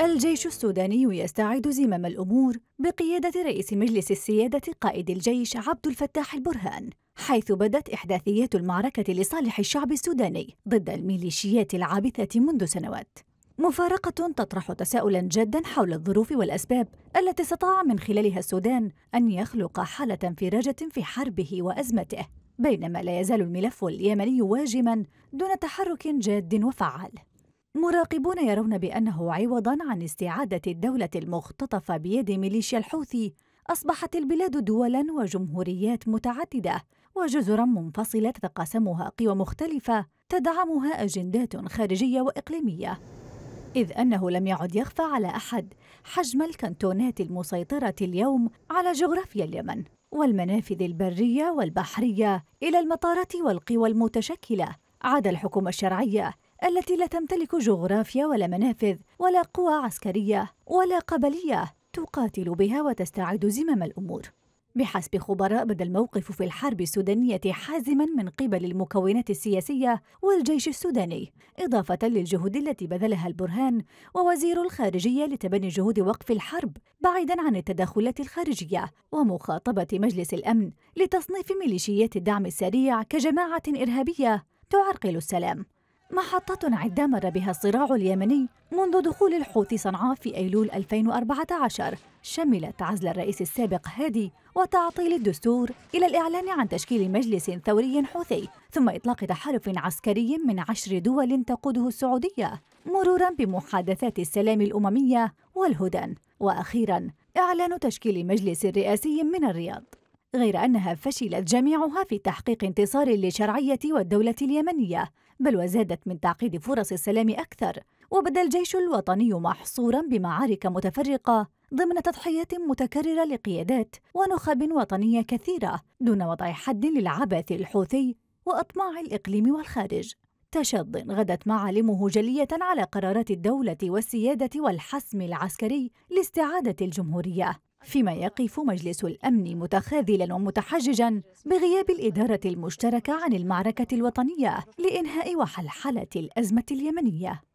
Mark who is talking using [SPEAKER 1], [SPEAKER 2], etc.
[SPEAKER 1] الجيش السوداني يستعيد زمام الأمور بقيادة رئيس مجلس السيادة قائد الجيش عبد الفتاح البرهان حيث بدت إحداثيات المعركة لصالح الشعب السوداني ضد الميليشيات العابثة منذ سنوات مفارقة تطرح تساؤلا جدا حول الظروف والأسباب التي استطاع من خلالها السودان أن يخلق حالة انفراجة في حربه وأزمته بينما لا يزال الملف اليمني واجما دون تحرك جاد وفعال مراقبون يرون بأنه عوضاً عن استعادة الدولة المختطفة بيد ميليشيا الحوثي أصبحت البلاد دولاً وجمهوريات متعددة وجزراً منفصلة تتقاسمها قوى مختلفة تدعمها أجندات خارجية وإقليمية إذ أنه لم يعد يخفى على أحد حجم الكنتونات المسيطرة اليوم على جغرافيا اليمن والمنافذ البرية والبحرية إلى المطارات والقوى المتشكلة عدا الحكومة الشرعية التي لا تمتلك جغرافيا ولا منافذ ولا قوى عسكرية ولا قبلية تقاتل بها وتستعيد زمام الأمور بحسب خبراء بدا الموقف في الحرب السودانية حازما من قبل المكونات السياسية والجيش السوداني إضافة للجهود التي بذلها البرهان ووزير الخارجية لتبني جهود وقف الحرب بعيدا عن التدخلات الخارجية ومخاطبة مجلس الأمن لتصنيف ميليشيات الدعم السريع كجماعة إرهابية تعرقل السلام محطة عدة مر بها الصراع اليمني منذ دخول الحوثي صنعاء في أيلول 2014 شملت عزل الرئيس السابق هادي وتعطيل الدستور إلى الإعلان عن تشكيل مجلس ثوري حوثي ثم إطلاق تحالف عسكري من عشر دول تقوده السعودية مرورا بمحادثات السلام الأممية والهدن وأخيرا إعلان تشكيل مجلس رئاسي من الرياض غير أنها فشلت جميعها في تحقيق انتصار لشرعية والدولة اليمنية بل وزادت من تعقيد فرص السلام أكثر وبدا الجيش الوطني محصورا بمعارك متفرقة ضمن تضحيات متكررة لقيادات ونخب وطنية كثيرة دون وضع حد للعبث الحوثي وأطماع الإقليم والخارج تشظ غدت معالمه جلية على قرارات الدولة والسيادة والحسم العسكري لاستعادة الجمهورية فيما يقف مجلس الأمن متخاذلا ومتحججا بغياب الإدارة المشتركة عن المعركة الوطنية لإنهاء وحلحلة الأزمة اليمنية